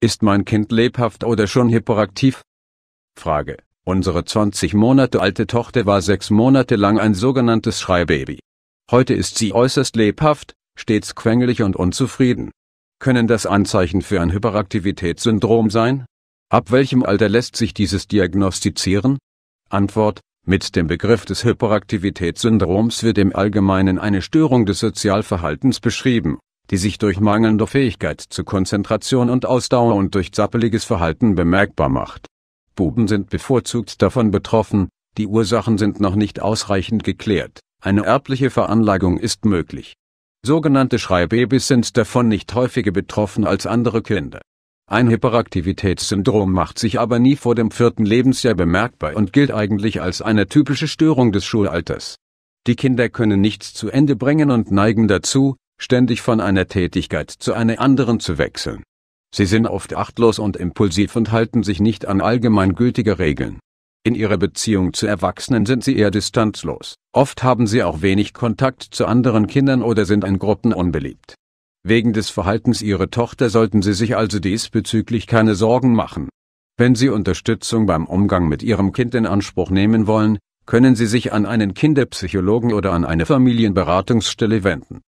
Ist mein Kind lebhaft oder schon hyperaktiv? Frage. Unsere 20 Monate alte Tochter war sechs Monate lang ein sogenanntes Schreibaby. Heute ist sie äußerst lebhaft, stets quengelig und unzufrieden. Können das Anzeichen für ein Hyperaktivitätssyndrom sein? Ab welchem Alter lässt sich dieses diagnostizieren? Antwort mit dem Begriff des Hyperaktivitätssyndroms wird im Allgemeinen eine Störung des Sozialverhaltens beschrieben, die sich durch mangelnde Fähigkeit zu Konzentration und Ausdauer und durch zappeliges Verhalten bemerkbar macht. Buben sind bevorzugt davon betroffen, die Ursachen sind noch nicht ausreichend geklärt, eine erbliche Veranlagung ist möglich. Sogenannte Schreibabys sind davon nicht häufiger betroffen als andere Kinder. Ein Hyperaktivitätssyndrom macht sich aber nie vor dem vierten Lebensjahr bemerkbar und gilt eigentlich als eine typische Störung des Schulalters. Die Kinder können nichts zu Ende bringen und neigen dazu, ständig von einer Tätigkeit zu einer anderen zu wechseln. Sie sind oft achtlos und impulsiv und halten sich nicht an allgemeingültige Regeln. In ihrer Beziehung zu Erwachsenen sind sie eher distanzlos, oft haben sie auch wenig Kontakt zu anderen Kindern oder sind in Gruppen unbeliebt. Wegen des Verhaltens ihrer Tochter sollten Sie sich also diesbezüglich keine Sorgen machen. Wenn Sie Unterstützung beim Umgang mit Ihrem Kind in Anspruch nehmen wollen, können Sie sich an einen Kinderpsychologen oder an eine Familienberatungsstelle wenden.